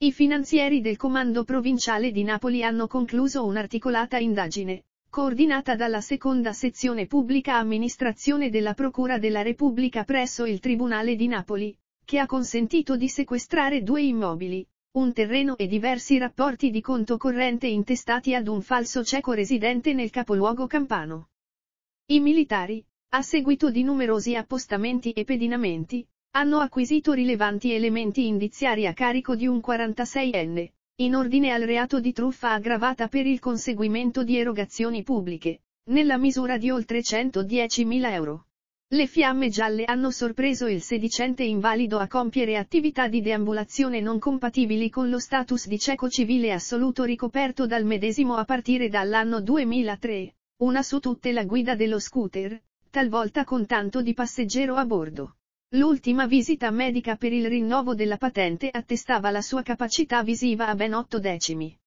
I finanzieri del Comando Provinciale di Napoli hanno concluso un'articolata indagine, coordinata dalla seconda sezione pubblica amministrazione della Procura della Repubblica presso il Tribunale di Napoli, che ha consentito di sequestrare due immobili, un terreno e diversi rapporti di conto corrente intestati ad un falso cieco residente nel capoluogo campano. I militari, a seguito di numerosi appostamenti e pedinamenti, hanno acquisito rilevanti elementi indiziari a carico di un 46enne, in ordine al reato di truffa aggravata per il conseguimento di erogazioni pubbliche, nella misura di oltre 110.000 euro. Le fiamme gialle hanno sorpreso il sedicente invalido a compiere attività di deambulazione non compatibili con lo status di cieco civile assoluto ricoperto dal medesimo a partire dall'anno 2003, una su tutte la guida dello scooter, talvolta con tanto di passeggero a bordo. L'ultima visita medica per il rinnovo della patente attestava la sua capacità visiva a ben otto decimi.